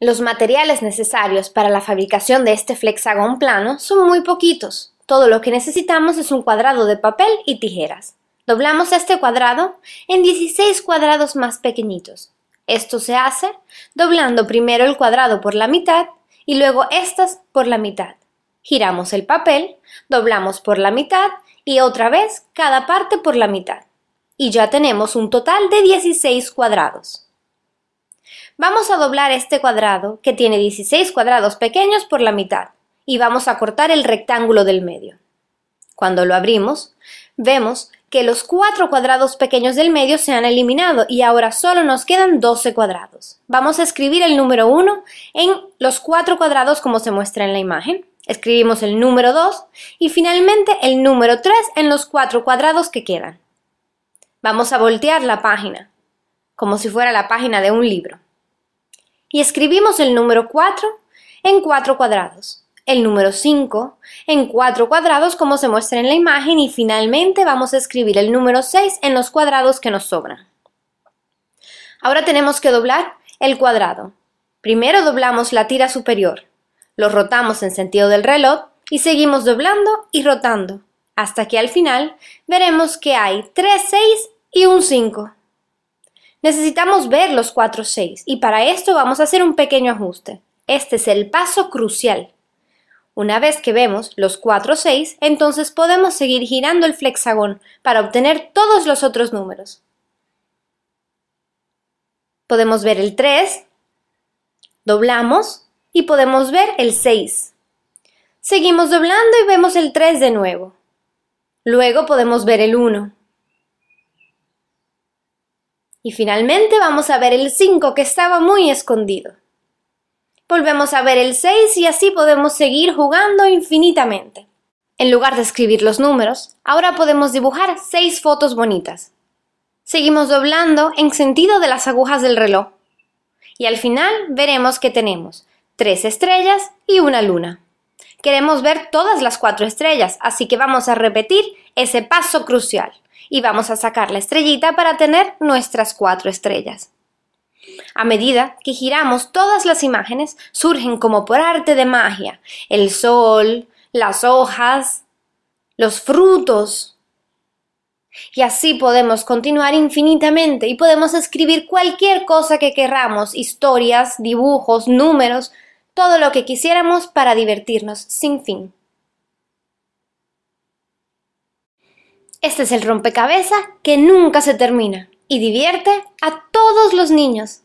Los materiales necesarios para la fabricación de este flexagón plano son muy poquitos. Todo lo que necesitamos es un cuadrado de papel y tijeras. Doblamos este cuadrado en 16 cuadrados más pequeñitos. Esto se hace doblando primero el cuadrado por la mitad y luego estas por la mitad. Giramos el papel, doblamos por la mitad y otra vez cada parte por la mitad. Y ya tenemos un total de 16 cuadrados. Vamos a doblar este cuadrado, que tiene 16 cuadrados pequeños por la mitad, y vamos a cortar el rectángulo del medio. Cuando lo abrimos, vemos que los cuatro cuadrados pequeños del medio se han eliminado y ahora solo nos quedan 12 cuadrados. Vamos a escribir el número 1 en los cuatro cuadrados como se muestra en la imagen. Escribimos el número 2 y finalmente el número 3 en los cuatro cuadrados que quedan. Vamos a voltear la página, como si fuera la página de un libro y escribimos el número 4 en 4 cuadrados, el número 5 en 4 cuadrados como se muestra en la imagen y finalmente vamos a escribir el número 6 en los cuadrados que nos sobran. Ahora tenemos que doblar el cuadrado. Primero doblamos la tira superior, lo rotamos en sentido del reloj y seguimos doblando y rotando, hasta que al final veremos que hay 3 6 y un 5. Necesitamos ver los 4, 6 y para esto vamos a hacer un pequeño ajuste. Este es el paso crucial. Una vez que vemos los 4, 6, entonces podemos seguir girando el flexagón para obtener todos los otros números. Podemos ver el 3, doblamos y podemos ver el 6. Seguimos doblando y vemos el 3 de nuevo. Luego podemos ver el 1. Y finalmente vamos a ver el 5 que estaba muy escondido. Volvemos a ver el 6 y así podemos seguir jugando infinitamente. En lugar de escribir los números, ahora podemos dibujar 6 fotos bonitas. Seguimos doblando en sentido de las agujas del reloj. Y al final veremos que tenemos 3 estrellas y una luna. Queremos ver todas las 4 estrellas, así que vamos a repetir ese paso crucial y vamos a sacar la estrellita para tener nuestras cuatro estrellas. A medida que giramos todas las imágenes surgen como por arte de magia el sol, las hojas, los frutos. Y así podemos continuar infinitamente y podemos escribir cualquier cosa que querramos, historias, dibujos, números, todo lo que quisiéramos para divertirnos sin fin. Este es el rompecabezas que nunca se termina y divierte a todos los niños.